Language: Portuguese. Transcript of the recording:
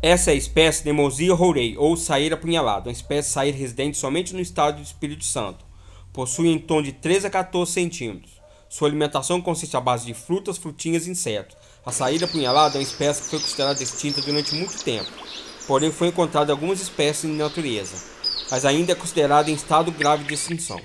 Essa é a espécie Nemosia rourei, ou saíra apunhalada, uma espécie saíra residente somente no estado do Espírito Santo. Possui em torno de 13 a 14 centímetros. Sua alimentação consiste à base de frutas, frutinhas e insetos. A saíra apunhalada é uma espécie que foi considerada extinta durante muito tempo, porém foi encontrada algumas espécies na natureza, mas ainda é considerada em estado grave de extinção.